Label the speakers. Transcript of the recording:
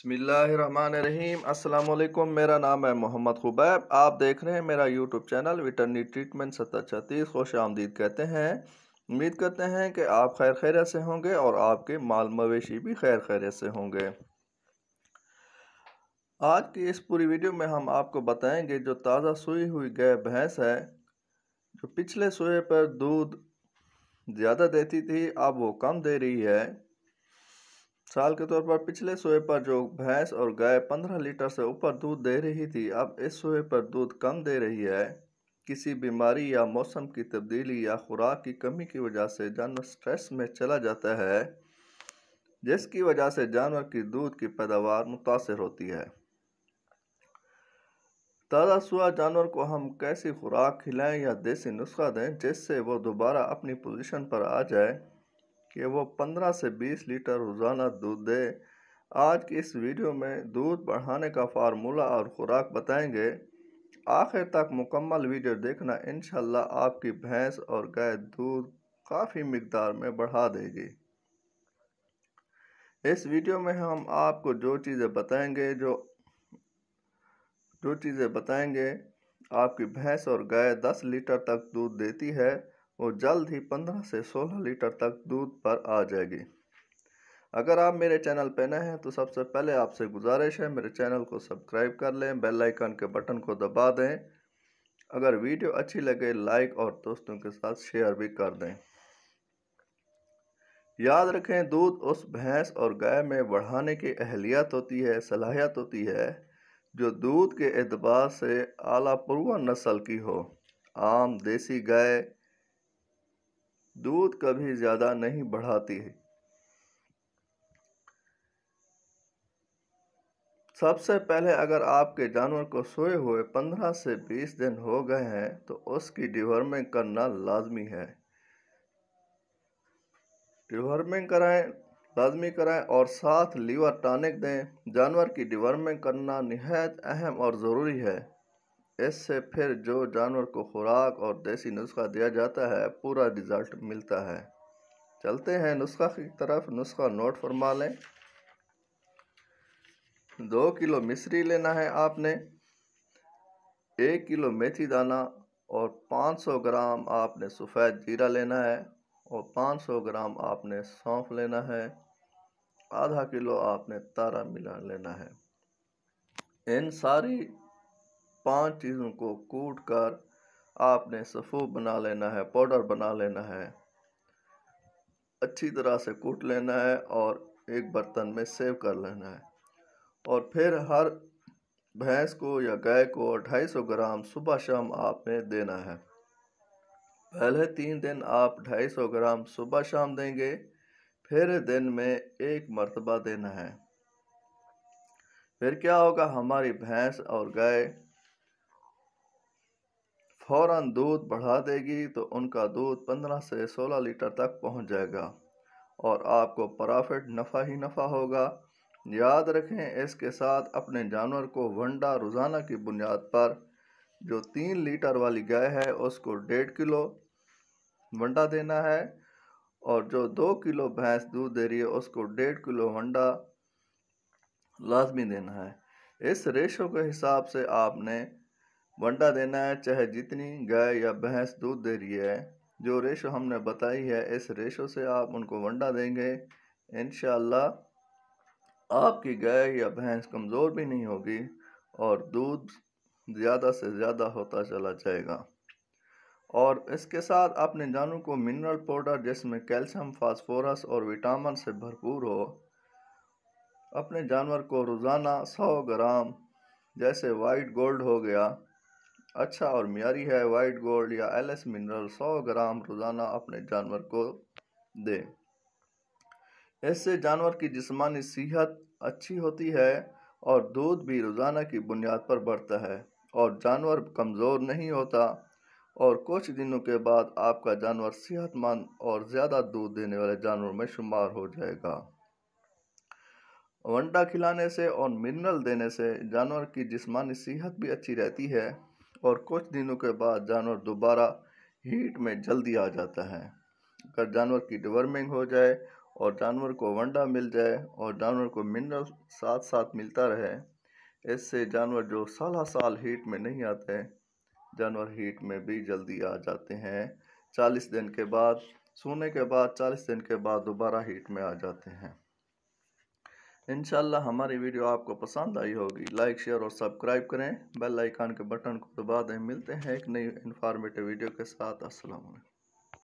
Speaker 1: बसमीम् वालेकुम मेरा नाम है मोहम्मद खुबैब आप देख रहे हैं मेरा यूट्यूब चैनल विटर्नी ट्रीटमेंट सत्तर छत्तीस खुश आमदीद कहते हैं उम्मीद करते हैं कि आप खैर खैरत से होंगे और आपके माल मवेशी भी खैर खैरत से होंगे आज की इस पूरी वीडियो में हम आपको बताएंगे जो ताज़ा सोई हुई गाय भैंस है जो पिछले सोए पर दूध ज़्यादा देती थी अब वो कम दे रही है साल के तौर पर पिछले सोए पर जो भैंस और गाय पंद्रह लीटर से ऊपर दूध दे रही थी अब इस सोए पर दूध कम दे रही है किसी बीमारी या मौसम की तब्दीली या खुराक की कमी की वजह से जानवर स्ट्रेस में चला जाता है जिसकी वजह से जानवर की दूध की पैदावार मुतासर होती है ताज़ा सुआ जानवर को हम कैसी खुराक खिलाएं या देसी नुस्खा दें जिससे वो दोबारा अपनी पोजीशन पर आ जाए कि वो 15 से 20 लीटर रोज़ाना दूध दे आज की इस वीडियो में दूध बढ़ाने का फार्मूला और ख़ुराक बताएंगे आखिर तक मुकम्मल वीडियो देखना इन आपकी भैंस और गाय दूध काफ़ी मकदार में बढ़ा देगी इस वीडियो में हम आपको जो चीज़ें बताएंगे जो जो चीज़ें बताएंगे आपकी भैंस और गाय 10 लीटर तक दूध देती है वो जल्द ही 15 से 16 लीटर तक दूध पर आ जाएगी अगर आप मेरे चैनल पर नए हैं तो सबसे पहले आपसे गुजारिश है मेरे चैनल को सब्सक्राइब कर लें बेल आइकन के बटन को दबा दें अगर वीडियो अच्छी लगे लाइक और दोस्तों के साथ शेयर भी कर दें याद रखें दूध उस भैंस और गाय में बढ़ाने की अहलियत होती है सलाहियत होती है जो दूध के एतबार से आला पुरवा नस्ल की हो आम देसी गाय दूध कभी ज़्यादा नहीं बढ़ाती है सबसे पहले अगर आपके जानवर को सोए हुए 15 से 20 दिन हो गए हैं तो उसकी डिवर्मिंग करना लाजमी है डिवर्मिंग कराएं लाजमी कराएं और साथ लीवर टॉनिक दें जानवर की डिवर्मिंग करना नहायत अहम और ज़रूरी है इससे फिर जो जानवर को खुराक और देसी नुस्खा दिया जाता है पूरा रिज़ल्ट मिलता है चलते हैं नुस्खा की तरफ नुस्खा नोट फरमा लें दो किलो मिश्री लेना है आपने एक किलो मेथी दाना और 500 ग्राम आपने सफ़ेद जीरा लेना है और 500 ग्राम आपने सौंफ लेना है आधा किलो आपने तारा मिला लेना है इन सारी पांच चीज़ों को कूट कर आपने सफ़ू बना लेना है पाउडर बना लेना है अच्छी तरह से कूट लेना है और एक बर्तन में सेव कर लेना है और फिर हर भैंस को या गाय को 250 ग्राम सुबह शाम आपने देना है पहले तीन दिन आप 250 ग्राम सुबह शाम देंगे फिर दिन में एक मरतबा देना है फिर क्या होगा हमारी भैंस और गाय फौरन दूध बढ़ा देगी तो उनका दूध 15 से 16 लीटर तक पहुंच जाएगा और आपको प्रॉफिट नफ़ा ही नफ़ा होगा याद रखें इसके साथ अपने जानवर को वंडा रोज़ाना की बुनियाद पर जो तीन लीटर वाली गाय है उसको डेढ़ किलो वंडा देना है और जो दो किलो भैंस दूध दे रही है उसको डेढ़ किलो वंडा लाजमी देना है इस रेशो के हिसाब से आपने वंडा देना है चाहे जितनी गाय या भैंस दूध दे रही है जो रेशो हमने बताई है इस रेशो से आप उनको वंडा देंगे इन आपकी गाय या भैंस कमज़ोर भी नहीं होगी और दूध ज़्यादा से ज़्यादा होता चला जाएगा और इसके साथ अपने जानवर को मिनरल पाउडर जिसमें कैल्शियम फास्फोरस और विटामिन से भरपूर हो अपने जानवर को रोज़ाना 100 ग्राम जैसे वाइट गोल्ड हो गया अच्छा और म्यारी है वाइट गोल्ड या एल एस मिनरल 100 ग्राम रोज़ाना अपने जानवर को दें इससे जानवर की जिसमानी सेहत अच्छी होती है और दूध भी रोज़ाना की बुनियाद पर बढ़ता है और जानवर कमज़ोर नहीं होता और कुछ दिनों के बाद आपका जानवर सेहतमंद और ज़्यादा दूध देने वाले जानवर में शुमार हो जाएगा वंडा खिलाने से और मिनरल देने से जानवर की जिस्मानी सेहत भी अच्छी रहती है और कुछ दिनों के बाद जानवर दोबारा हीट में जल्दी आ जाता है अगर जानवर की डिवर्मिंग हो जाए और जानवर को वंडा मिल जाए और जानवर को मिनरल साथ साथ मिलता रहे इससे जानवर जो साल साल हीट में नहीं आते जानवर हीट में भी जल्दी आ जाते हैं चालीस दिन के बाद सोने के बाद चालीस दिन के बाद दोबारा हीट में आ जाते हैं इनशाला हमारी वीडियो आपको पसंद आई होगी लाइक शेयर और सब्सक्राइब करें बेल आइकान के बटन को दबा दें मिलते हैं एक नई इन्फॉर्मेटिव वीडियो के साथ असलम